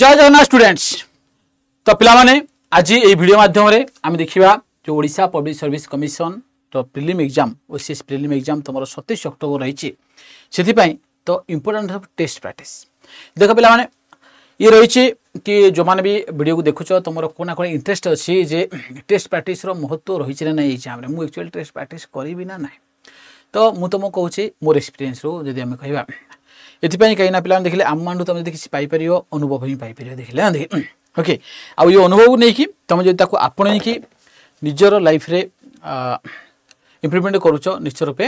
জয় Jagannath students তো পিলামানে আজি এই ভিডিও মাধ্যমে আমি দেখিবা যে ওড়িশা পব্লিক সর্ভিস কমিশন তো prelim exam OCS prelim exam তোমার সতেইশ অক্টোবর রয়েছে সেপাই তো ইম্পর্টাট অফ টেস্ট প্র্যাকটিস দেখ পিলামানে ইয়ে রয়েছে কি যে বি ভিডিও দেখুছ তোমার কোনা কোণ ইন্টারেস্ট অছি যে টেস্ট প্র্যাকটিসর মহত্ব রয়েছে না এই এক্সামে মু একচুয়ালি টেস্ট প্র্যাকটিস করবি না না তো মু তোমাকে কৌছি মোর এক্সপিরিয়েন্সরু যদি আমি কহবা ଏଥିପାଇଁ କାହିଁକିନା ପିଲାମାନେ ଦେଖିଲେ ଆମମାନଠୁ ତୁମେ ଯଦି କିଛି ପାଇପାରିବ ଅନୁଭବ ହିଁ ପାଇପାରିବ ଦେଖିଲେ ନା ଦେଖି ଓକେ ଆଉ ଏ ଅନୁଭବକୁ ନେଇକି ତୁମେ ଯଦି ତାକୁ ଆପଣେଇକି ନିଜର ଲାଇଫ୍ରେ ଇମ୍ପ୍ରୁଭମେଣ୍ଟ କରୁଛ ନିଶ୍ଚୟ ରୂପେ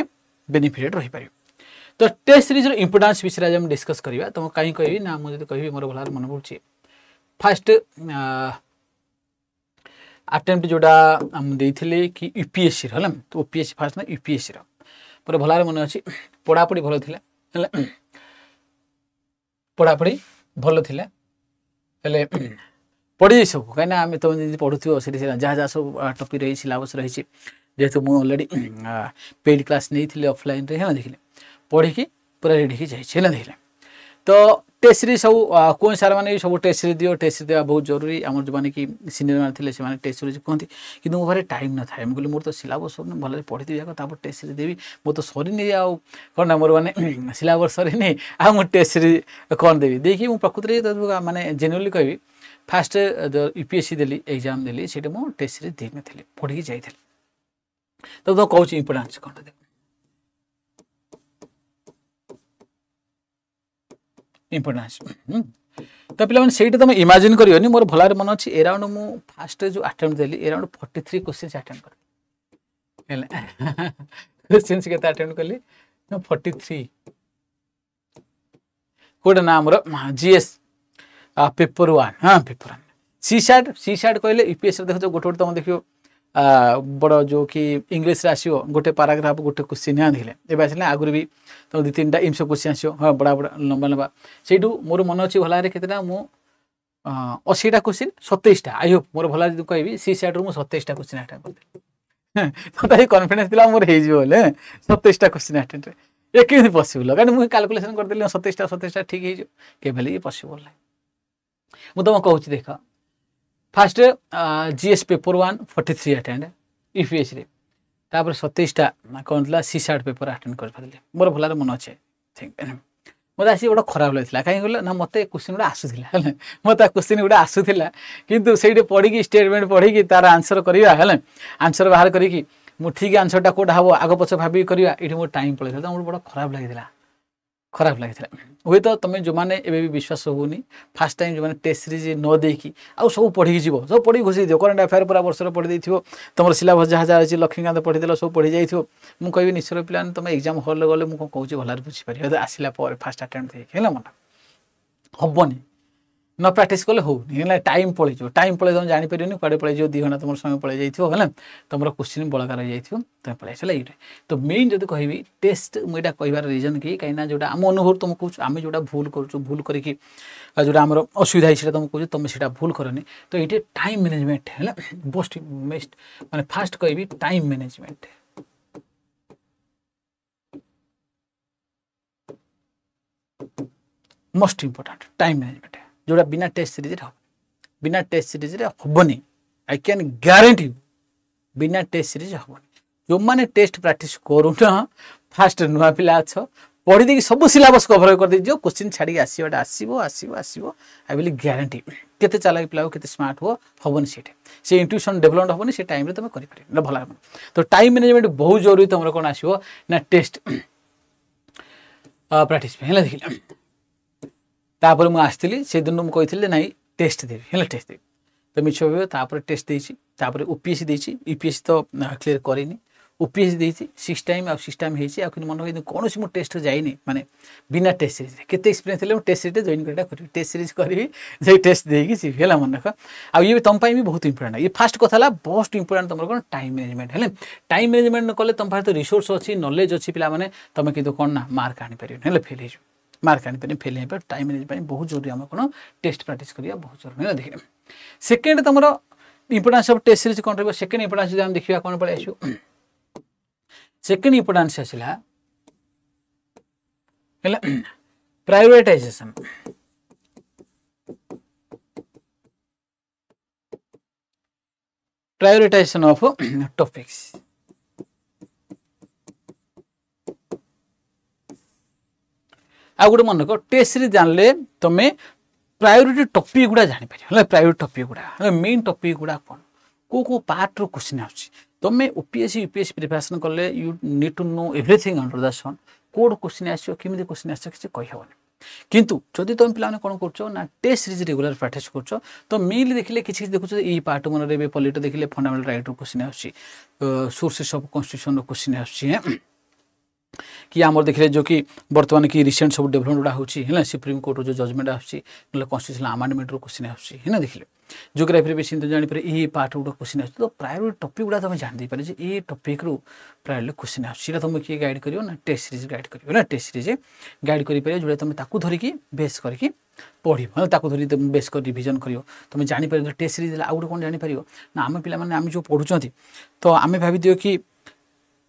ବେନିଫିଟ୍ ରହିପାରିବ ତ ଟେଷ୍ଟ ସିରିଜ୍ର ଇମ୍ପୋର୍ଟାନ୍ସ ବିଷୟରେ ଆଜି ଆମେ ଡିସ୍କସ୍ କରିବା ତୁମକୁ କାହିଁ କହିବି ନା ମୁଁ ଯଦି କହିବି ମୋର ଭଲ ମନେ ପଡ଼ୁଛି ଫାଷ୍ଟ ଆଟେମ୍ପ୍ଟ ଯେଉଁଟା ମୁଁ ଦେଇଥିଲି କି ୟୁ ପି ଏସ୍ ସିର ହେଲା O P S C first ନା ୟୁ ପି ଏସ୍ ସିର ମୋର ଭଲରେ ମନେ ଅଛି ପଢ଼ାପଢ଼ି ଭଲ ଥିଲା ହେଲା पढ़ापढ़ी भल था पढ़ी सब कहीं आम तुम जी पढ़ु थोड़ी जहाँ जहाँ सब टपिक रही सिलेबस रही जेहे मुझे अलरेडी पेड क्लास नहीं थी अफलाइन है ना देखिले पढ़ी पूरा रेडी जाइए ना तो টেস্টরি সব কুহ সার মানে সব টেস্টরি দিও টেস্টরি দেওয়া বহু জরুরি আমার যে কি সিনিয়র মানে লে সে টেস্টরি কুহতি কিন্তু মো ঘরে টাইম না থাকে কিন্তু মোর তো সিলাবস সরুনি ভালরে পড়িদেবি যাক তারপর টেস্টরি দেবি মো তো সরিনি আও কন না মোর মানে সিলাবস সরিনি আও মো টেস্টরি কন দেবি দেখি মু প্রকৃতরে মানে জেনুয়ালি কইবি ফার্স্ট ইউপিএসসি দেলি এক্সাম দেলি সেটা মু টেস্টরি দেই নথিলি পড়িকি যাইଥିଲି তো তো কହୁছি ইম্পর্টেন্স কনটা ইম্পর্টান্স তো পিলামানে সেইটা তুমি ইমাজিন করবনি মোর ভালরে মনে আছে এরাউন্ড মু ফার্স্টে যে আটেম্প্ট দেলি around forty three questions attempt করি ହେଲା କୋଶ୍ଚିନ୍ସ କେତେ ଆଟେମ୍ପ୍ଟ କଲି ନା ଫର୍ଟି ଥ୍ରୀ କେଉଁଟା ନା ଆମର ଜିଏସ୍ ପେପର ୱାନ୍ ହଁ paper one CSAT CSAT କହିଲେ ୟୁପିଏସ୍ରେ ଦେଖୁଛ ଗୋଟେ ଗୋଟେ ତୁମେ ଦେଖିବ ବଡ଼ ଯେଉଁ କି ଇଂଲିଶରେ ଆସିବ ଗୋଟେ ପାରାଗ୍ରାଫ ଗୋଟେ କୋଶ୍ଚିନ୍ ଆଣିଥିଲେ ଏବେ ଆସିଲେ ଆଗରୁ ବି ତମେ ଦୁଇ ତିନିଟା ଏମିତି କୋଶ୍ଚିନ୍ ଆସିବ ହଁ ବଡ଼ ବଡ଼ ଲମ୍ବା ଲମ୍ବା ସେଇଠୁ ମୋର ମନେ ଅଛି ଭଲ ଭାବରେ କେତେଟା ମୁଁ ଅଶୀଟା କୋଶ୍ଚିନ୍ ସତେଇଶଟା ଆଇ ହୋପ୍ ମୋର ଭଲ ଯଦି କହିବି ସି ସାଇଡ଼ରୁ ମୁଁ ସତେଇଶଟା କୋଶ୍ଚିନ୍ ଆଟେଣ୍ଡ କରିଥିଲି ମୋତେ ହିଁ କନଫିଡେନ୍ସ ଥିଲା ମୋର ହେଇଯିବ ବୋଲେ ସତେଇଶଟା କୋଶ୍ଚିନ୍ ଆଟେଣ୍ଡରେ ଏ କେମିତି ପସିବୁଲ୍ କାରଣ ମୁଁ କାଲକୁଲେସନ୍ କରିଦେଲି ସତେଇଶଟା ସତେଇଶଟା ଠିକ୍ ହେଇଯିବ କେବେ ହେଲେ ଇଏ ପସିବୁଲ୍ ନାହିଁ ମୁଁ ତୁମକୁ କହୁଛି ଦେଖ first GS paper one forty three attend ইপিএসরে তাপরে সতেইশটা কম লা সি সার্ট পেপর আটেন্ড করে মোর ভালো মনে অছে মতো আসি গোটা খারাপ লাগি কাইকি না মতো কোশ্চিন গুড়া আসুলা হলে মতো কোশ্চিন গুড়া আসুলা কিন্তু সেইটি পড়ি স্টেটমেন্ট পড়ি তার আনসর করা হলে আনসর বাহার করি মু ঠিক আনসরটা কোটা হব আগ পছ ভাবি করা এটি মো টাইম পড়ে তো মোট বড় খারাপ লাগিলা खराब त तम जो एबे विश्वास हौ नि फास्ट टाइम जो टेस्ट सिरिज नदिइक आउ सबै पढिक सबै पढिक दियो करेन्ट अफेयर पुरा बर्ष पढिदिथ्यो तपाईँको सिलास जहाँ जहाँ अलिक लक्ष्मीका पढाइदियो सबै पढिरह निश्चयर पहिला नि त एक्जाम हलले गोजे पर बुझिपार अटेम्प्ट आटेम्प थियो होला हबनी ନ ପ୍ରାକ୍ଟିସ୍ କଲେ ହେଉନି ହେଲା ଟାଇମ୍ ପଳେଇଯିବ ଟାଇମ୍ ପଳେଇ ତୁମେ ଜାଣିପାରିବନି କୁଆଡ଼େ ପଳେଇଯିବ ଦୁଇ ଘଣ୍ଟା ତୁମର ସମୟ ପଳେଇ ଯାଇଥିବ ହେଲା ତୁମର କ୍ୱେଶ୍ଚିନ୍ ବଳକା ରହିଯାଇଥିବ ତୁମେ ପଳେଇ ଆସିଲା ଏଇଟା ତ ମେନ୍ ଯଦି କହିବି ଟେଷ୍ଟ ମୁଁ ଏଇଟା କହିବାର ରିଜନ୍ କି କାହିଁକିନା ଯେଉଁଟା ଆମ ଅନୁଭବ ତୁମକୁ କହୁଛୁ ଆମେ ଯେଉଁଟା ଭୁଲ କରୁଛୁ ଭୁଲ କରିକି ଯେଉଁଟା ଆମର ଅସୁବିଧା ହେଇଛି ସେଇଟା ତୁମକୁ କହୁଛୁ ତୁମେ ସେଇଟା ଭୁଲ କରନି ତ ଏଇଠି ଟାଇମ୍ ମ୍ୟାନେଜମେଣ୍ଟ ହେଲା ବେଷ୍ଟ ବେଷ୍ଟ ମାନେ ଫାଷ୍ଟ କହିବି time management most important time management ଯେଉଁଟା ବିନା ଟେଷ୍ଟ ସିରିଜ୍ରେ ହେବ ବିନା ଟେଷ୍ଟ ସିରିଜ୍ରେ ହେବନି ଆଇ କ୍ୟାନ୍ ଗ୍ୟାରେଣ୍ଟି ବିନା ଟେଷ୍ଟ ସିରିଜ୍ ହେବନି ଯେଉଁମାନେ ଟେଷ୍ଟ ପ୍ରାକ୍ଟିସ୍ କରୁନ ଫାଷ୍ଟ ନୂଆ ପିଲା ଅଛ ପଢ଼ିଦେଇକି ସବୁ ସିଲାବସ୍ କଭର କରିଦେଇଯିବ କୋଶ୍ଚିନ୍ ଛାଡ଼ିକି ଆସିବାଟା ଆସିବ ଆସିବ ଆସିବ ଆଇ ବିଲି ଗ୍ୟାରେଣ୍ଟି କେତେ ଚାଲାକି ପିଲା ହବ କେତେ ସ୍ମାର୍ଟ ହୁଅ ହେବନି ସେଇଠି ସେ ଇଣ୍ଟୁସନ୍ ଡେଭଲପମେଣ୍ଟ ହେବନି ସେ ଟାଇମ୍ରେ ତୁମେ କରିପାରିବ ନା ଭଲ ହେବନି ତ ଟାଇମ୍ ମ୍ୟାନେଜମେଣ୍ଟ ବହୁତ ଜରୁରୀ ତୁମର କ'ଣ ଆସିବ ନା ଟେଷ୍ଟ ପ୍ରାକ୍ଟିସ୍ ପାଇଁ ହେଲା ଦେଖିଲା ତାପରେ ମୁଁ ଆସିଥିଲି ସେଦିନ ମୁଁ କହିଥିଲି ଯେ ନାହିଁ ଟେଷ୍ଟ ଦେବି ହେଲେ ଟେଷ୍ଟ ଦେବି ତ ମିଛ ଭାବିବ ତାପରେ ଟେଷ୍ଟ ଦେଇଛି ତାପରେ ପି ଓପିଏସ୍ ଦେଇଛି ୟୁ ପି ୟୁପିଏସ୍ ତ କ୍ଲିଅର୍ କରିନି ପି ଓପିଏସ୍ ଦେଇଛି ସିକ୍ସ ଟାଇମ୍ ଆଉ ସିକ୍ସ ଟାଇମ୍ ହେଇଛି ଆଉ କିନ୍ତୁ ମନେ କିନ୍ତୁ କୌଣସି ମୁଁ ଟେଷ୍ଟ ଯାଇନି ମାନେ ବିନା ଟେଷ୍ଟ ସିରିଜରେ କେତେ ଏକ୍ସପିରିଏନ୍ସ ହେଲେ ମୁଁ ଟେଷ୍ଟ ସିରିଜରେ ଜଏନ୍ କରିଟା କରିବି ଟେଷ୍ଟ ସିରିଜ କରିବି ଯାଇ ଟେଷ୍ଟ ଦେଇକି ଯିବି ହେଲା ମନେ ରଖ ଆଉ ଇଏ ବି ତୁମ ପାଇଁ ବି ବହୁତ ଇମ୍ପୋର୍ଟାଣ୍ଟ ଇଏ ଫାଷ୍ଟ କଥା ହେଲା ବହୁତ ଇମ୍ପୋର୍ଟାଣ୍ଟ ତୁମର କ'ଣ ଟାଇମ୍ ମ୍ୟାନେଜମେଣ୍ଟ ହେଲେ ଟାଇମ୍ ମ୍ୟାନେଜମେଣ୍ଟ କଲେ ତୁମ ପାଖରେ ତ ରିସୋର୍ସ ଅଛି ନଲେଜ୍ ଅଛି ପିଲାମାନେ ତୁମେ କିନ୍ତୁ କ'ଣ ନା ମାର୍କ ଆଣିପାରିବନି ହେଲେ ଫେଲ୍ ହେଇଯିବ ମାର୍କ ଆଣିପାରିବେ ଫେଲ୍ ହେଇପାରିବେ ଟାଇମ୍ ପାଇଁ ବହୁତ ଜରୁରୀ ଆମେ କ'ଣ ଟେଷ୍ଟ ପ୍ରାକ୍ଟିସ୍ କରିବା ବହୁତ ଜରୁରୀ ଦେଖିଲେ ସେକେଣ୍ଡ ତୁମର ଇମ୍ପୋର୍ଟାନ୍ସ ଅଫ୍ ଟେଷ୍ଟ ସିରିଜ୍ କ'ଣ ରହିବ ସେକେଣ୍ଡ ଇମ୍ପୋର୍ଟାନ୍ସ ଯଦି ଆମେ ଦେଖିବା କ'ଣ ପଳେଇ ଆସିବ ସେକେଣ୍ଡ ଇମ୍ପୋର୍ଟାନ୍ସ ଆସିଲା ହେଲା ପ୍ରାୟୋରିଟାଇଜେସନ୍ prioritization of topics ଆଉ ଗୋଟେ ମନେକର ଟେଷ୍ଟରେ ଜାଣିଲେ ତୁମେ ପ୍ରାୟୋରିଟି ଟପିକ୍ ଗୁଡ଼ା ଜାଣିପାରିବ ହେଲା ପ୍ରାୟୋରିଟି ଟପିକ୍ ଗୁଡ଼ା ହେଲା ମେନ୍ ଟପିକ୍ ଗୁଡ଼ା କ'ଣ କେଉଁ କେଉଁ ପାର୍ଟରୁ କୋଶ୍ଚିନ୍ ଆସୁଛି ତୁମେ U P S C U P S C preparation କଲେ you need to know everything under the sun କେଉଁଠୁ କୋଶ୍ଚିନ୍ ଆସିବ କେମିତି କୋଶ୍ଚିନ୍ ଆସିବ କିଛି କହିହେବନି କିନ୍ତୁ ଯଦି ତୁମେ ପିଲାମାନେ କ'ଣ କରୁଛ ନା ଟେଷ୍ଟ ସିରିଜ୍ ରେଗୁଲାର ପ୍ରାକ୍ଟିସ୍ କରୁଛ ତ ମେନ୍ଲି ଦେଖିଲେ କିଛି କିଛି ଦେଖୁଛ ଏଇ ପାର୍ଟ ମନରେ ଏବେ ପଲିଟ ଦେଖିଲେ ଫଣ୍ଡାମେଣ୍ଟାଲ ରାଇଟ୍ରୁ କୋଶ୍ଚିନ୍ ଆସୁଛି ସୋର୍ସେସ୍ ଅଫ୍ କନଷ୍ଟିଟ୍ୟୁସନ୍ର କ୍ୱେଶ୍ଚିନ୍ ଆସୁଛି कि आम देखिए जो कि बर्तमान कि रिसेंट सब डेभलपमेंट गुड़ा होना सुप्रीमकोर्टर जो जजमेंट आसूल कन्स्टिट्यूशनल आमांडमेंटर क्वेश्चन आना देखिए जोग्राफी बेस जानपर ये पार्ट गुड़ा क्वेश्चन आस प्रायर टपिक गुड़ा तुम जान पारे ये टपिक रु प्रायर क्वेश्चन आसा तुम किए गाइड कर टेस्ट सीरीज गाइड कर टेस्ट सीरीज गाइड कर जो तुम धरिकी बेस करके ପଢ଼ିବ ତାକୁ ଧରି ବେସ୍ କରି ରିଭିଜନ୍ କରିବ ତୁମେ टेस्ट सीरीज आउ ଆଉ कौन କ'ଣ ना आम ଆମ ପିଲାମାନେ ଆମେ ଯେଉଁ ପଢ଼ୁଛନ୍ତି ତ ଆମେ ଭାବିଦିଅ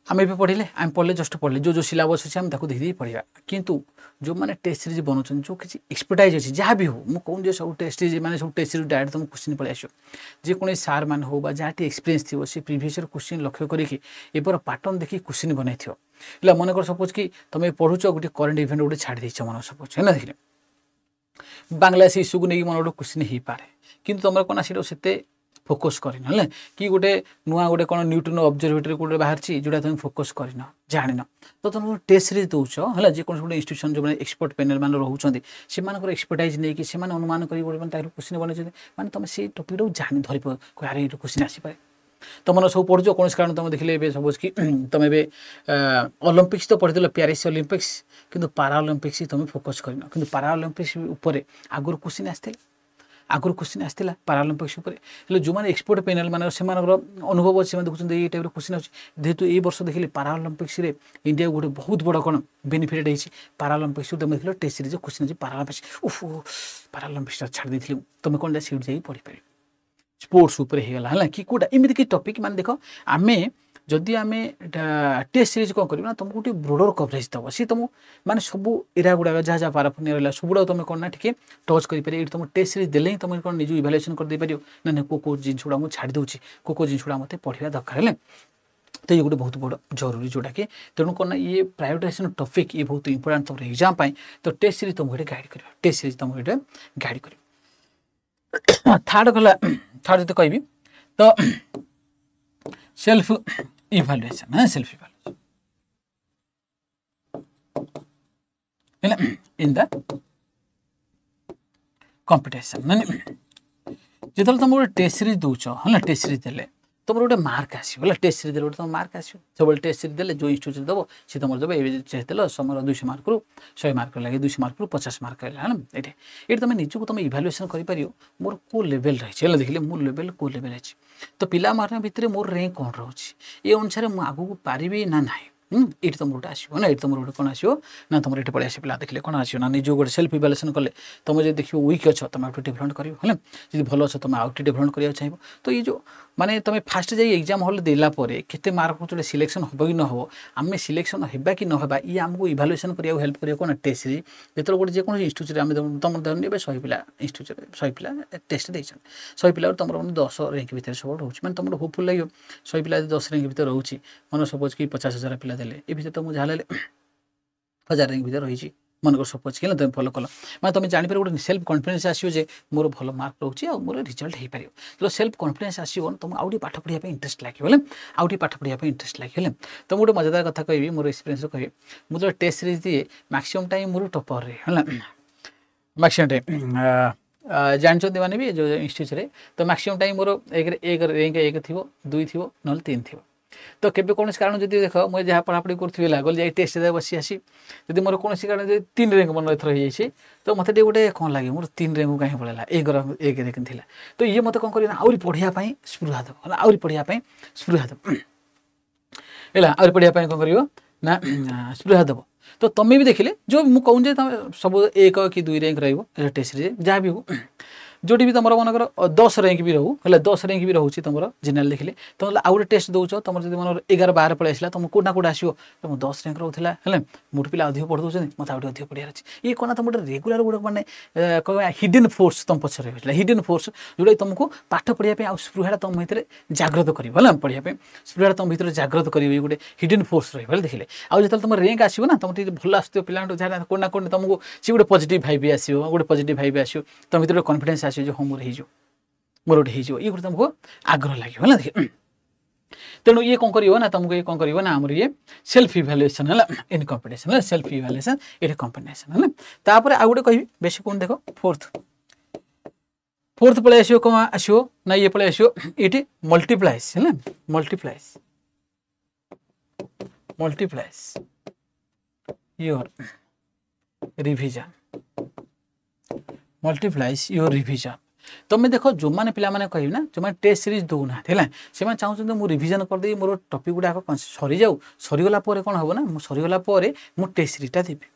अमेबी पढिले आम पढ़ले जस्ट पढ़ले, जो जो सिलाबस अहिले जो तो टेस्ट सीरीज बनाउनु जो कि एक्सपर्टाइज अहिलेबु मि सब टेस्ट सीरीज मैले सब टेस्ट सिरिज डाइरेक्ट तुसि पढाइ आइसो जे कोही सार हुँ हो जहाँटि एक्सपीरियंस थियो सि प्रिभियस क्वेश्चन लक्ष्य गरिक एव पाटर्न देखि कुस बनाइथ्यो होला कर सपोज कि तपाईँ पढुछ गए कन्ट इभेन्ट गएर छाडिदिछ मन सपोज होइन बाङ्गलासी इस्युको नै मन गोसन है परे किन त ফোকস করিন হলে কি গোটে নূয়া গোটে কোণ নিউটন অবজরভেটরি গোটে বাহারছি যেটা তুমি ফোকস করিন জাণিন তো তুমি টেস্ট সিরিজ দৌছ হলে যেকোনসি গোটে ইনস্টিট্যুশন যে এক্সপর্ট প্যানেল মানে রহুচন্তি সেমানকর এক্সপর্টাইজ নেইকি সেমানে অনুমান করি গোটে মানে তার কোশ্চিন বনাইছন্তি মানে তুমি সেই টপিকটাও জানি ধরিব আরে এইটু কোশ্চিন আসিপারে ତୁମର ସବୁ ପଢ଼ୁଛ କୌଣସି କାରଣ ତୁମେ ଦେଖିଲେ ଏବେ ସପୋଜ୍ କି ତୁମେ ଏବେ ଅଲମ୍ପିକ୍ସ ତ ପଢ଼ିଥିଲ ପ୍ୟାରିସ୍ ଅଲିମ୍ପିକ୍ସ କିନ୍ତୁ ପାରା ଅଲିମ୍ପିକ୍ସ ତୁମେ ଫୋକସ୍ କରିନ କିନ୍ତୁ ପାରା ଅଲିମ୍ପିକ୍ସ ଉପରେ ଆଗରୁ କୋଶ୍ଚିନ୍ ଆସିଥିଲା ଆଗରୁ କୋଶ୍ଚିନ୍ ଆସିଥିଲା ପାରାଲିମ୍ପିକ୍ସ ଉପରେ ହେଲେ ଯେଉଁମାନେ ଏକ୍ସପର୍ଟ ପେନେଲ୍ ମାନେ ସେମାନଙ୍କର ଅନୁଭବ ଅଛି ସେମାନେ ଦେଖୁଛନ୍ତି ଏଇ ଟାଇପ୍ର କୋଶ୍ଚିନ୍ ଆସୁଛି ଯେହେତୁ ଏଇ ବର୍ଷ ଦେଖିଲେ ପାରାଲିମ୍ପିକ୍ସରେ ଇଣ୍ଡିଆକୁ ଗୋଟେ ବହୁତ ବଡ଼ କ'ଣ ବେନିଫିଟ୍ ହେଇଛି ପାରାଲିମ୍ପିକ୍ସରୁ ତୁମେ ଦେଖିଲ ଟେଷ୍ଟ ସିରିଜ୍ର କୋଶ୍ଚିନ୍ ଅଛି ପାରାଲିମ୍ପିକ୍ସ ଓହୋ ପାରାଲିମ୍ପିକ୍ସଟା ଛାଡ଼ି ଦେଇଥିଲି ତୁମେ କ'ଣ ସେଇଠି ଯାଇକି ପଢ଼ିପାରିବ ସ୍ପୋର୍ଟସ୍ ଉପରେ ହେଇଗଲା ହେଲା କି କେଉଁଟା ଏମିତି କି ଟପିକ୍ ମାନେ ଦେଖ ଆମେ ଯଦି ଆମେ ଟେଷ୍ଟ ସିରିଜ୍ କ'ଣ କରିବୁ ନା ତୁମକୁ ଟିକେ ବ୍ରଡ଼ର୍ କଭରେଜ୍ ଦେବ ସିଏ ତୁମ ମାନେ ସବୁ ଏରିଆ ଗୁଡ଼ାକ ଯାହା ଯାହା ପାରାଫୋନିଆ ରହିଲା ସବୁଗୁଡ଼ାକ ତୁମେ କ'ଣ ନା ଟିକେ ଟଚ୍ କରିପାରିବ ଏଇଠି ତୁମ ଟେଷ୍ଟ ସିରିଜ୍ ଦେଲେ ହିଁ ତୁମେ କ'ଣ ନିଜକୁ ଇଭାଲୁଏସନ୍ କରିଦେଇପାରିବ ନା ନାଇଁ କେଉଁ କେଉଁ ଜିନିଷ ଗୁଡ଼ା ମୁଁ ଛାଡ଼ି ଦେଉଛି କେଉଁ କେଉଁ ଜିନିଷ ଗୁଡ଼ା ମୋତେ ପଢ଼ିବା ଦରକାର ହେଲେ ତ ଇଏ ଗୋଟେ ବହୁତ ବଡ଼ ଜରୁରୀ ଯେଉଁଟାକି ତେଣୁ କ'ଣ ନା ଇଏ ପ୍ରାୟୋରିଟାଇଜେସନ୍ ଟପିକ୍ ଇଏ ବହୁତ ଇମ୍ପୋର୍ଟାଣ୍ଟ ତୁମର ଏକ୍ଜାମ୍ ପାଇଁ ତ ଟେଷ୍ଟ ସିରିଜ୍ ତୁମକୁ ଏଇଟା ଗାଇଡ଼୍ କରିବ ଟେଷ୍ଟ ସିରିଜ୍ ତୁମକୁ ଏଇଟା ଗାଇଡ଼୍ କରିବ ଥାର୍ଡ଼ ଗଲା ଥାର୍ଡ଼ ଯଦି କହିବି ତ ସେଲ୍ଫ इवैल्यूएशन है self evaluation in the competition माने ଯେତେବେଳେ ତମକୁ ଗୋଟେ ଟେଷ୍ଟ ସିରିଜ୍ ଦେଉଛ ହେଲା ଟେଷ୍ଟ ସିରିଜ୍ ଦେଲେ তোমার গোটে মার্ক আসবে হল টেস্ট সিরিজ গোটে তোমার মার্ক আসবে সবুজ টেস্ট সিরিজ দেলে যে ইনস্টিচ্যুট দেব সে তোমার দেব এই টেস্ট দেল তোমার দুইশো মার্কর শহে মার্ক লাগে দুইশো মার্কর পচাশ মার্ক হল হ্যাঁ এটা এটা তুমি নিজকে তুমি ইভালুয়েসন করে পার মোর কো লেভেল রয়েছে হলে দেখলে মো লেভেল কো লেভেল আছে তো পিলা মার্ক ভিতরে মোর র্যাঙ্ক কম রয়েছে এ অনুসারে মু আগুক পারিবি না নাই ए त आसम्म एट्टी पढाइस पहिला देखिँदै कहाँ आज गोट इभाुलेसन कले त ओिक छ तपाईँ आउँछ डिफरेन्ट गर्नु होला भन्नु अछ त आउटी डिफरेन्ट गरेको चाहिँ त यहाँ फास्ट जाइ एक्जाम हल देलापे मर्क सेलेक्सन हेकि नहो अब सेलेक्सन नहे या आमु इभालेसन गरेको हेल्प गरेको टेस्ट जति इन्स्टिट्युट्ट्रे सह पिला इन्स्टिट्युट्टै सह पिला टेस्ट दिन्छ सह पहिला तस भि भित्र सबै रहेछ मैले तपाईँको होपफुल लाग पिला दस रङ्क भित्र रहेछ मन सपोज कि पचास हजार पहिला ଦେଲେ ଏ ବିଷୟରେ ତ ମୁଁ ଯାହା ହେଲେ ହଜାର ର୍ୟାଙ୍କ ଭିତରେ ରହିଛି ମନେକର ସପୋଜ୍ ହେଲା ତୁମେ ଭଲ କଲ ମାନେ ତୁମେ ଜାଣିପାରିବ ଗୋଟେ ସେଲ୍ଫ କନଫିଡେନ୍ସ ଆସିବ ଯେ ମୋର ଭଲ ମାର୍କ ରହୁଛି ଆଉ ମୋର ରିଜଲ୍ଟ ହେଇପାରିବ ଯେତେବେଳେ ସେଲ୍ଫ କନଫିଡେନ୍ସ ଆସିବ ତୁମକୁ ଆଉ ଟିକେ ପାଠ ପଢ଼ିବା ପାଇଁ ଇଣ୍ଟରେଷ୍ଟ ଲାଗିବ ହେଲେ ଆଉ ଟିକେ ପାଠ ପଢ଼ିବା ପାଇଁ ଇଣ୍ଟରେଷ୍ଟ ଲାଗିବ ହେଲେ ତ ମୁଁ ଗୋଟେ ମଜାଦାର କଥା କହିବି ମୋର ଏକ୍ସପିରିଏନ୍ସ କହିବି ମୁଁ ଯେତେବେଳେ ଟେଷ୍ଟ ସିରିଜ୍ ଦିଏ ମ୍ୟାକ୍ସିମମ୍ ଟାଇମ୍ ମୋର ଟପର୍ରେ ହେଲା ମ୍ୟାକ୍ସିମମ୍ ଟାଇମ୍ ଜାଣିଛନ୍ତି ମାନେ ବି ଯେଉଁ ଇନଷ୍ଟିଚ୍ୟୁଟ୍ରେ ତ ମ୍ୟାକ୍ସିମମ୍ ଟାଇମ୍ ମୋର ଏକରେ ଏକ ରେଙ୍କ ଏକ ଥିବ ଦୁଇ ଥିବ ନହେଲେ ତିନି ଥିବ तो केबे कसरी कारण जदि देखो म जहाँ लागल गरुथि टेस्ट बसि कारण म तीन रेंक मन दे है कोन गए मोर तीन रेंक काहे पढाए एक कोन कि आउरी आउरी पढिया पई स्पृह्या दो हो आउरी पढिप न स्पृहा दब भी देखि जो महजे त सब एक कि दुई रेङ्क रहेस् हो जोडिबि तर दस रेकी रहे हो दस रेकमर जेराखे त आउँछ टेस्ट दो तर जति एघार बार पढ्छा तपाईँको कोही आम दस राम्रो पहिला अधिक पढाउँदैछ नि मैले अधिक पढिएर चाहिँ इकोन तगुलर गएर मलाई हिडन फोर्स तर हिडन फोर्स जोडि त पाठ पढाइ स्पृहालम भएर जाग्रत गर पढाइप्रै स्पृहेटा त भएर जाग्रत गरे गएर हिडेन फोर्स रे जति बेला तपाईँको रङ्क आसो न त भन्नु आउँछु धेरै कोजट भाइ बि आयो गए पोजिट भाइ आउँदा भएर गएर कन्फिडेन्स ଆସିଯିବ ହଁ ମୋର ହେଇଯିବ ମୋର ଗୋଟେ ହେଇଯିବ ଇଏ ଗୋଟେ ତୁମକୁ ଆଗ୍ରହ ଲାଗିବ ହେଲା ଦେଖି ତେଣୁ ଇଏ କ'ଣ କରିବ ନା ତୁମକୁ ଇଏ କ'ଣ କରିବ ନା ଆମର ଇଏ ସେଲ୍ଫ ଇଭାଲୁଏସନ୍ ହେଲା ଇନ୍ କମ୍ପିଟିସନ୍ ହେଲା ସେଲ୍ଫ ଇଭାଲୁଏସନ୍ ଏଇଟା କମ୍ପିଟିସନ୍ ହେଲା ତାପରେ ଆଉ ଗୋଟେ କହିବି ବେଶୀ କ'ଣ ଦେଖ ଫୋର୍ଥ ଫୋର୍ଥ ପଳେଇ ଆସିବ କ'ଣ ଆସିବ ନା ଇଏ ପଳେଇ ଆସିବ ଏଇଠି ମଲ୍ଟିପ୍ଲାଏସ୍ ହେଲା multiplies multiplies your revision multiplies your revision ତମେ ଦେଖ ଯେଉଁମାନେ ପିଲାମାନେ କହିବି ନା ଯେଉଁମାନେ ଟେଷ୍ଟ ସିରିଜ୍ ଦେଉନାହାନ୍ତି ହେଲା ସେମାନେ ଚାହୁଁଛନ୍ତି ମୁଁ ରିଭିଜନ୍ କରିଦେବି ମୋର ଟପିକ୍ ଗୁଡ଼ାକ ସରିଯାଉ ସରିଗଲା ପରେ କ'ଣ ହେବ ନା ମୁଁ ସରିଗଲା ପରେ ମୁଁ ଟେଷ୍ଟ ସିରିଜ୍ଟା ଦେବି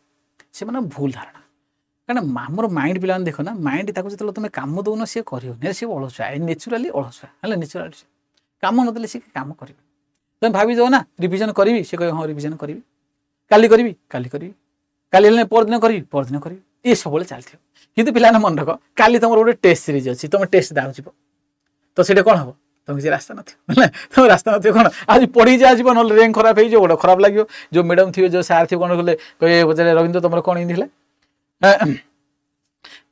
ସେମାନେ ଭୁଲ ଧାରଣା କାରଣ ଆମର ମାଇଣ୍ଡ ପିଲାମାନେ ଦେଖ ନା ମାଇଣ୍ଡ ତାକୁ ଯେତେବେଳେ ତୁମେ କାମ ଦେଉନ ସିଏ କରିବନି ସିଏ ଅଳସୁଆ ନେଚୁରାଲି ଅଳସୁଆ ହେଲା ନେଚୁରାଲି କାମ ନଦେଲେ ସିଏ କାମ କରିବେ ତୁମେ ଭାବିଦେବ ନା ରିଭିଜନ୍ କରିବି ସେ କହିବ ହଁ ରିଭିଜନ୍ କରିବି କାଲି କରିବି କାଲି କରିବି କାଲି ହେଲେ ପରଦିନ କରିବି ପରଦିନ କରିବି ଇଏ ସବୁବେଳେ ଚାଲିଥିବ କିନ୍ତୁ ପିଲାମାନେ ମନେ ରଖ କାଲି ତମର ଗୋଟେ ଟେଷ୍ଟ ସିରିଜ୍ ଅଛି ତମେ ଟେଷ୍ଟ ଦାଉ ତ ସେଇଟା କ'ଣ ହେବ ତମକୁ କିଛି ରାସ୍ତା ନଥିବ ହେଲା ତମ ରାସ୍ତା ନଥିବ କ'ଣ ଆଜି ପଢ଼ିକି ଯାହା ଯିବ ନହେଲେ ରେଙ୍କ ଖରାପ ହେଇଯିବ ଗୋଟେ ଖରାପ ଲାଗିବ ଯେଉଁ ମ୍ୟାଡ଼ାମ୍ ଥିବେ ଯେଉଁ ସାର୍ ଥିବେ କ'ଣ କହିଲେ କହିବେ ପଚାରେ ରବୀନ୍ଦ୍ର ତମର କ'ଣ ଏମିତି ହେଲା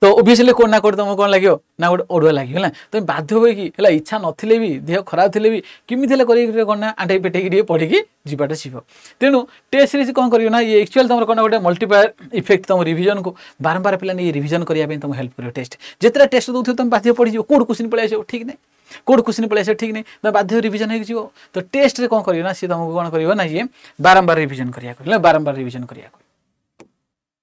ତ ଓବିଏସ୍ଲି କେଉଁ ନା କେଉଁଠି ତୁମକୁ କ'ଣ ଲାଗିବ ନା ଗୋଟେ ଅଡ଼ୁଆ ଲାଗିବ ହେଲା ତୁମେ ବାଧ୍ୟ ହୋଇକି ହେଲା ଇଚ୍ଛା ନଥିଲେ ବି ଦେହ ଖରାପ ଥିଲେ ବି କେମିତି ହେଲେ କରିକି କ'ଣ ନା ଆଣ୍ଠେଇ ପେଟେଇକି ଟିକେ ପଢ଼ିକି ଯିବାଟା ଶିଖ ତେଣୁ ଟେଷ୍ଟ ସିରିଜ୍ କ'ଣ କରିବ ନା ଇଏ ଆକ୍ଚୁଆଲି ତୁମର କ'ଣ ଗୋଟେ ମଲ୍ଟିପ୍ଲାୟର ଇଫେକ୍ଟ ତୁମ ରିଭିଜନକୁ ବାରମ୍ବାର ପିଲା ନେଇ ରିଭିଜନ କରିବା ପାଇଁ ତୁମକୁ ହେଲ୍ପ କରିବ ଟେଷ୍ଟ ଯେତେଟା ଟେଷ୍ଟ ଦେଉଥିବ ତୁମେ ବାଧ୍ୟ ପଡ଼ିଯିବ କେଉଁଠୁ କୋଶ୍ଚିନ୍ ପଳେଇ ଆସିବ ଠିକ୍ ନାହିଁ କେଉଁଠୁ କୋଶ୍ଚିନ୍ ପଳେଇ ଆସିବ ଠିକ୍ ନାହିଁ ତୁମେ ବାଧ୍ୟ ରିଭିଜନ ହେଇଯିବ ତ ଟେଷ୍ଟରେ କ'ଣ କରିବ ନା ସିଏ ତୁମକୁ କ'ଣ କରିବ ନା ଇଏ ବାରମ୍ବାର ରିଭିଜନ କରିବାକୁ ହେଲେ ବାରମ୍ବାର ରିଭିଜନ କରିବାକୁ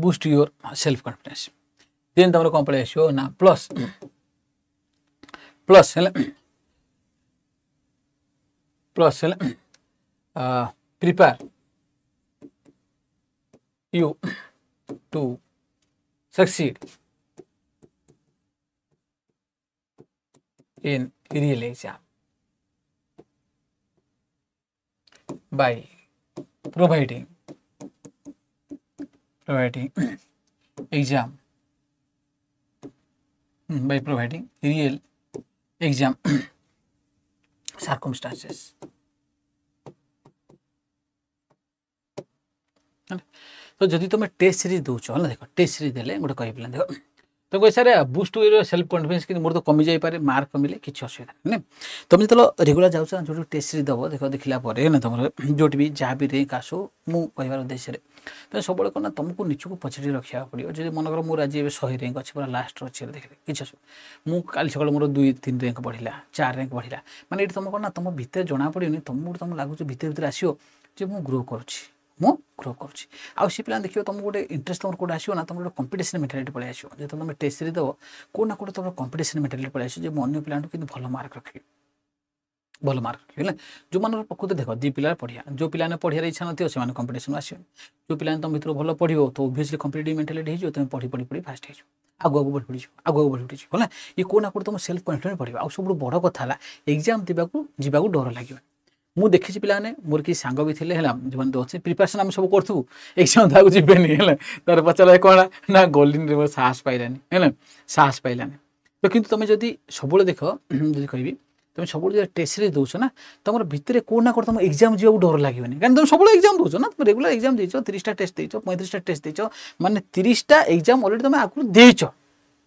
boost your self confidence then tamara kon palai asyo na plus plus hela plus hela uh, prepare you to succeed in real exam by providing providing exam hmm, by providing real exam circumstances. तो जदि तुम test series दौच है देख test series दे गोटे कह देख तो कह सारे बुस्ट हुए सेल्फ कन्फिडेन्स कि मोर तो कमी जापे मार्क कमिले किसी असुविधा है तुम जो रेगुला जाऊ टेस्ट सीरीज दब देख देखला तुम जो भी जहाँ भी रैंक आसो मुझे कहबार उद्देश्य ତେଣୁ ସବୁବେଳେ କ'ଣ ନା ତୁମକୁ ନିଜକୁ ପଛରେ ରଖିବାକୁ ପଡ଼ିବ ଯଦି ମନେକର ମୁଁ ଆଜି ଏବେ ଶହେ ରେଙ୍କ ଅଛି ପୁରା ଲାଷ୍ଟରେ ଅଛି ଦେଖିଲେ କିଛି ଅସୁବିଧା ମୁଁ କାଲି ସକାଳେ ମୋର ଦୁଇ ତିନି ରେଙ୍କ ବଢ଼ିଲା ଚାରି ରେଙ୍କ ବଢ଼ିଲା ମାନେ ଏଠି ତୁମେ କ'ଣ ନା ତୁମ ଭିତରେ ଜଣାପଡ଼ିବନି ତୁମକୁ ତୁମକୁ ଲାଗୁଛି ଭିତରେ ଭିତରେ ଆସିବ ଯେ ମୁଁ ଗ୍ରୋ କରୁଛି ମୁଁ ଗ୍ରୋ କରୁଛି ଆଉ ସେ ପିଲା ଦେଖିବ ତୁମକୁ ଗୋଟେ ଇଣ୍ଟରେଷ୍ଟ ତୁମର କେଉଁଠି ଆସିବ ନା ତୁମର ଗୋଟେ କମ୍ପିଟିସନ୍ ମେଣ୍ଟାଲିଟି ପଳେଇ ଆସିବ ଯେତେବେଳେ ତୁମେ ଟେଷ୍ଟରେ ଦେବ କେଉଁ ନା କେଉଁଠି ତୁମର କମ୍ପିଟିସନ୍ ମେଣ୍ଟାଲିଟି ପଳେଇ ଆସିବ ଯେ ମୁଁ ଅନ୍ୟ ପିଲାଠୁ କିନ୍ତୁ ଭଲ ମାର୍କ ରଖିବି ଭଲ ମାର୍କ ହେଲା ଯେଉଁମାନଙ୍କର ପ୍ରକୃତ ଦେଖ ଦୁଇ ପିଲା ପଢ଼ିବା ଯେଉଁ ପିଲାମାନେ ପଢ଼ିବାର ଇଚ୍ଛା ନଥିବ ସେମାନେ କମ୍ପିଟିସନ୍ ଆସିବେନି ଯେଉଁ ପିଲାମାନେ ତୁମ ଭିତରୁ ଭଲ ପଢ଼ିବ ତ ଓଭିଅସ୍ଲି କମ୍ପିଟେଟିଭ୍ ମେଣ୍ଟାଲିଟି ହେଇଯିବ ତୁମେ ପଢ଼ି ପଢ଼ି ପଢ଼ି ଫାଷ୍ଟ ହେଇଯିବ ଆଗକୁ ବଢ଼ି ବଢ଼ିଯିବ ଆଗକୁ ବଢ଼ି ବଢ଼ିଯିବ ହେଲା ଇଏ କେଉଁ ନା କେଉଁଠି ତମ ସେଲ୍ଫ କନଫିଡେନ୍ସ ପଢ଼ିବ ଆଉ ସବୁଠୁ ବଡ଼ କଥା ହେଲା ଏକ୍ଜାମ୍ ଦେବାକୁ ଯିବାକୁ ଡର ଲାଗିବ ମୁଁ ଦେଖିଛି ପିଲାମାନେ ମୋର କିଛି ସାଙ୍ଗ ବି ଥିଲେ ହେଲା ଯେଉଁମାନେ ଅଛି ପ୍ରିପାରେସନ୍ ଆମେ ସବୁ କରୁଥିବୁ ଏକ୍ଜାମ୍ ଦେବାକୁ ଯିବେନି ହେଲା ତାର ପଚାରିଲା କ'ଣ ନା ଗୋଲ୍ଡେନ୍ରେ ମୋର ସାହସ ପାଇଲାନି ହେଲା ସାହସ ପାଇଲାନି ତ କିନ୍ତୁ ତୁମେ ଯଦି ସବୁବେଳେ ଦେଖ ଯଦି କହିବି तिमी सबै टेस्ट सिरिज दो तर भित्र कोही नौ त एक्जाम जुनको डर लाग्ने कहाँ त सबै एक्जाम दो रेगुलर एक्जाम दिन्छ तिस टेस्ट पैँतिस टेस्ट मैले तिस एक्जाम अलरेडी त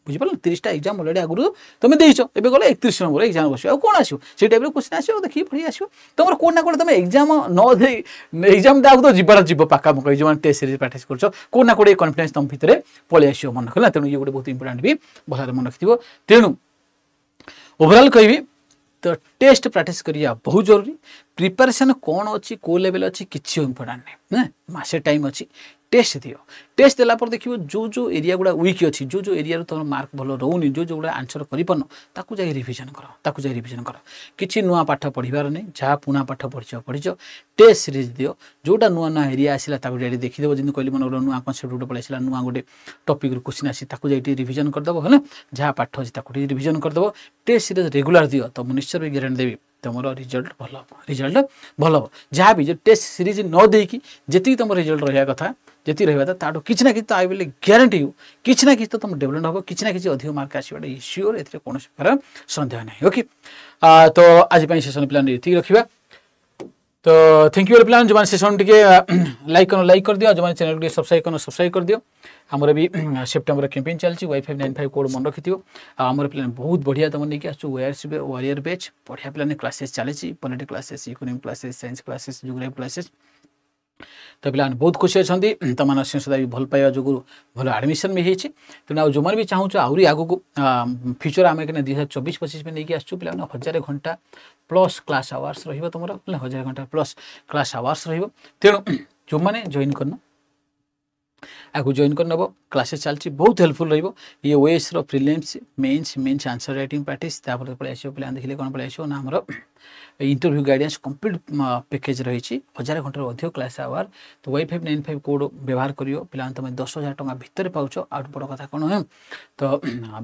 बुझिप तिरिसट एक्जाम अलरेड आग्रु तपाईँ गएर म एक्जाम बसो आउँछ आइ टाइप्र क्वेसन आयो कि फेरि आसो त एक्जाम नदि एक्जाम दाकर जो पाकेस्ट सिरिज प्राक्ट गर्छ कोही कन्फिडेन्स त भित्र पलै आस मनको ते युट बहुत इम्पोर्ट पनि भएर मन थियो तेहु ओभरअल कहिबि ତ ଟେଷ୍ଟ ପ୍ରାକ୍ଟିସ୍ କରିବା ବହୁତ ଜରୁରୀ ପ୍ରିପାରେସନ୍ କ'ଣ ଅଛି କେଉଁ ଲେଭେଲ୍ ଅଛି କିଛି ଇମ୍ପୋର୍ଟାଣ୍ଟ ନାହିଁ ମାସେ ଟାଇମ୍ ଅଛି टेस्ट दियो टेस्ट पर देखि जो जो एरिया गुडा विक अहिले जो जो एरियाहरू तर मार्क भल रोन जो जोगुटा आन्सर गरिप रिभिजन गर किछि नुवा पाठ पढिबार नै जहाँ पुरा पाठ पढिछ पढिछ टेस्ट सिरिज दियो जोटा नुवा नयाँ एरिया आएको देखिदिनु नुवा कन्सेप्ट टपिक पल नोट टपिक्रुसन ताकु टि रिभिजन पाठ होठ ताकु रिभिजन गरिदेबे टेस्ट सिरिज रेगुलर दियो त म निश्चय ग्यारान्टी देउ तिजल्ट भयो रिजल्ट भयो हे टेस्ट सीरीज न नदिकि जतिकै तुम रिजल्ट रहा कथा जति ରହିବା ତାଠୁ କିଛି ନା କିଛି ତ ଆଇ ବିଲ୍ ଗ୍ୟାରେଣ୍ଟି ୟୁ କିଛି ନା କିଛି ତ ତୁମ ଡେଭଲପମେଣ୍ଟ ହେବ କିଛି ନା କିଛି ଅଧିକ ମାର୍କ ଆସିବାଟା ସିଓର ଏଥିରେ କୌଣସି ପ୍ରକାର ସନ୍ଦେହ ନାହିଁ ଓକେ ତ ଆଜି ପାଇଁ ସେସନ୍ ପ୍ଲାନ୍ ଏତିକି ରଖିବା ତ ଥ୍ୟାଙ୍କ ୟୁ ପ୍ଲାନ୍ ଯେଉଁମାନେ ସେସନ୍ ଟିକେ ଲାଇକ୍ କର ଲାଇକ୍ କରିଦିଅ ଯେଉଁମାନେ ଚ୍ୟାନେଲ୍ ଟିକେ ସବସ୍କ୍ରାଇବ୍ କର ସବସ୍କ୍ରାଇବ୍ କରିଦିଅ ଆମର ବି ସେପ୍ଟେମ୍ବର କ୍ୟାମ୍ପେନ୍ ଚାଲିଛି Y five nine five code ମନେ ରଖିଥିବ ଆମର ପିଲାମାନେ ବହୁତ ବଢ଼ିଆ ତୁମେ ନେଇକି ଆସୁଛୁ ୱାୟାର୍ସ ୱାରିୟର୍ ବ୍ୟାଚ୍ ବଢ଼ିଆ ପିଲାମାନେ କ୍ଲାସେସ୍ ଚାଲିଛି polity classes economic classes science classes geography classes ତ ପିଲାମାନେ ବହୁତ ଖୁସି ଅଛନ୍ତି ତୁମମାନେ ସଦା ବି ଭଲ ପାଇବା ଯୋଗୁଁ ଭଲ ଆଡ଼ମିସନ୍ ବି ହେଇଛି ତେଣୁ ଆଉ ଯେଉଁମାନେ ବି ଚାହୁଁଛୁ ଆହୁରି ଆଗକୁ ଫ୍ୟୁଚର୍ ଆମେ କିନା ଦୁଇ ହଜାର ଚବିଶ ପଚିଶ ପାଇଁ ନେଇକି ଆସିଛୁ ପିଲାମାନେ ହଜାରେ ଘଣ୍ଟା ପ୍ଲସ୍ କ୍ଲାସ୍ ଆୱାର୍ସ ରହିବ ତୁମର ପିଲା ହଜାରେ ଘଣ୍ଟା ପ୍ଲସ୍ କ୍ଲାସ୍ ଆୱାର୍ସ ରହିବ ତେଣୁ ଯେଉଁମାନେ ଜଏନ୍ କରିନ ଆଗକୁ ଜଏନ୍ କରିନେବ ক্লাসেস চালছি বহুত হেল্পফুল রহব ইয়ে ওয়েসর prelims mains mains answer writing practice তাপরে পড়ে আসবে পিলা দেখলে কোণ পড়ে আসবে না আমার ইন্টরভিউ গাইডেন্স কমপ্লিট প্যাকেজ রয়েছে হাজার ঘণ্টার অধিক ক্লাস আওয়ার তো Y five nine five code ব্যবহার করিও পিলা তুমি দশ হাজার টাকা ভিতরে পাওছ আউট বড় কথা কোণ তো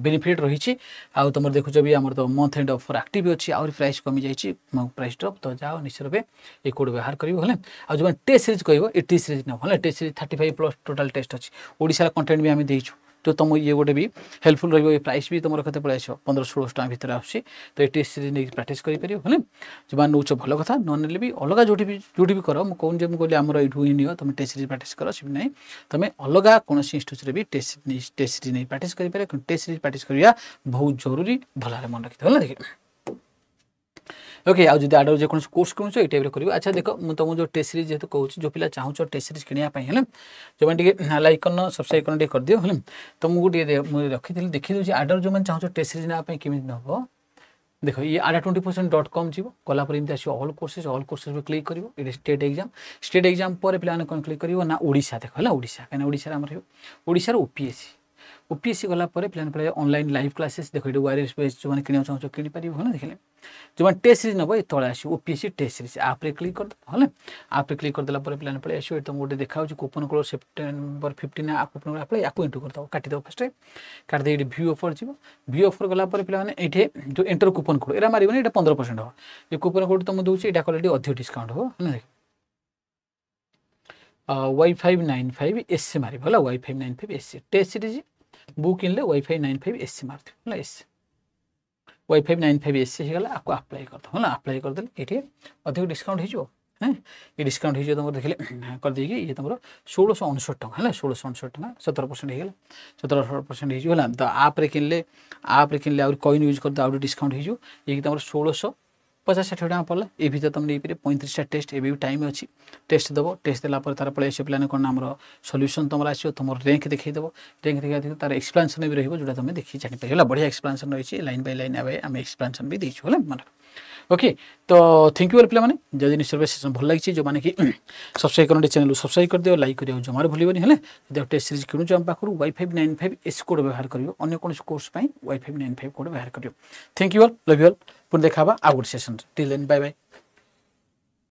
বেনিফিট রয়েছে আউ তোমার দেখুছ বি আমার তো মন্থ এন্ড অফর আক্টিভ অছি আহরি প্রাইস কমি যাই প্রাইস ড্রপ তো যাও নিশ্চিত রূপে এই কোড ব্যবহার করবো হলে আউ যে টেস্ট সিরিজ কহব এই টেস্ট সিরিজ নেব হলে test series thirty five plus total test অছি ওড়শার কন্টেন্ট ଟ୍ରେଣ୍ଡ ବି ଆମେ ଦେଇଛୁ তো তোমার ইয়ে গোটে বি হেল্পফুল রহব এই প্রাইস বি তোমার কত পড়ে আসবে পনেরো ষোলশ টাকা ভিতরে আসছে তো এই টেস্ট সিরিজ নিয়ে প্র্যাকটিস করে পারিব হলে যে নৌছ ভালো কথা ননেলে বি অলগা যেটি বি যেটি বি কর মু কোন যে কহিলি আমার এইটু হি নিও তুমি টেস্ট সিরিজ প্র্যাকটিস কর সেটি নাই তুমি অলগা কোণী ইনস্টিচ্যুটে বি টেস্ট টেস্ট সিরিজ নিয়ে প্র্যাকটিস করে পারিব কিন্তু টেস্ট সিরিজ প্র্যাকটিস করা বহু জরুরি ভালো মনে রাখি হলে দেখিবা ओके आज जब आडर जेकोसी कोर्स कि टाइप कर अच्छा देख तुम जो टेस्ट सीरीज जेहतु कौन जो पिला चाहूँ टेस्ट सीरीज किणापी है जो मैंने लाइक कर सब्सक्राइब आइकन टे करदियो है तुमको रखी देखीदे आडर जो चाहूँ टेस्ट सीरीज नापी केमी हम देख ये आडा ट्वेंटी परसेंट डट कम जी गलापर एमती आस all courses all courses click करेंगे ये स्टेट एक्जाम स्टेट एक्जाम पर पे कौन क्लिक कर ना ओडा देख है ओडा कहीं ओडार आम ओडार ओपीएससी ଓପିଏସ୍ସି ଗଲାପରେ ପିଲାମାନେ ପ୍ରାୟ ଅନଲାଇନ୍ ଲାଇଭ୍ କ୍ଲାସେସ୍ ଦେଖ ଏଠି ୱାରିୟର୍ସ ବେସ୍ ଯେଉଁମାନେ କିଣିବାକୁ ଚାହୁଁଛ କିଣିପାରିବେ ଭଲ ଦେଖିଲେ ଯେଉଁମାନେ ଟେଷ୍ଟ ସିରିଜ୍ ନେବ ଏ ତଳେ ଆସିବ ଓପିଏସ୍ସି ଟେଷ୍ଟ ସିରିଜ୍ ଆପ୍ରେ କ୍ଲିକ୍ କରିଦେବ ହେଲେ ଆପ୍ରେ କ୍ଲିକ୍ କରିଦେଲା ପରେ ପିଲାମାନେ ପଳେଇ ଆସିବ ଏଠି ତୁମକୁ ଗୋଟେ ଦେଖାଉଛି coupon code September fifteen coupon code apply ୟାକୁ ଏଣ୍ଟର କରିଦେବ କାଟିଦେବ ଫାର୍ଷ୍ଟ କାଟିଦେଇ ଏଠି ଭ୍ୟୁ ଅଫର୍ ଯିବ ଭ୍ୟୁ ଅଫର୍ ଗଲା ପରେ ପିଲାମାନେ ଏଠି ଯେଉଁ ଏଣ୍ଟର କୁପନ୍ କୋଡ଼ ଏଇଟା ମାରିବନି ଏଇଟା ପନ୍ଦର ପରସେଣ୍ଟ ହେବ ଏ କୁପନ୍ କୋଡ଼ ତୁମକୁ ଦେଉଛି ଏଇଟା କଲେ ଏଠି ଅଧିକ ଡିସକାଉଣ୍ଟ ହେବ ହେଲା ଦେଖ Y five nine five SC মারিব হল Y five nine five SC test series বু কিনলে ওয়াইফাই নাইন ফাইভ এসি মারিদেবে হল SC Y five nine five SC হয়ে আকু আপ্লাই করদেব হল আপ্লাই করদেলে এটি অধিক ডিসকাউন্ট হয়ে যাব হ্যাঁ এই ডিসকাউন্ট হয়ে তোমার দেখলে করেদেকি ইয়ে তোমার ষোলশো অনষট টাকা হ্যাঁ ষোলশো অনষট টাকা সতেরো পরসেন্ট হয়ে গেল সতেরো অঠর পরসেন্ট হয়ে হল তো আপ্রে কিনলে আপ্রে কিনলে আহ কয়েন ইউজ করতে আহ ডিসকাউন্ট হয়ে যাবে ইয়ে তোমার ষোলশো पचास षाठी टाँग पड़ा ये तो तुम नहीं पारे पैंतीसटा टेस्ट ए टाइम अच्छी टेस्ट देव टेस्ट देला तार पलि आस पे कौन आम सल्यूसन तुम आसो तुम रैंक देखो रैंक देखा देखिए तरह एक्सप्लानसन भी रोक जो तुम देखिए जापर है बढ़िया एक्सप्लानसन रही है लाइन बै लाइन आम एक्सप्लानसन भी देखो है मन ওকে তো থ্যাংক ইউ অল পিলামানে যদি নিশ্চয় সেশন ভাল লাগছে যে মানে কি সবসক্রাইব করতে চ্যানেল সবসক্রাইব করে দিও লাইক করে জমার ভুলবেনি হলে যদি টেস্ট সিরিজ কিনুছ আম পাখু Y five nine five S code ব্যবহার করবে অন্য কোণী কোর্স পাই Y five nine five code ব্যবহার করবে thank you all love you all পুনি দেখা হবা আউ গোটে session till then bye by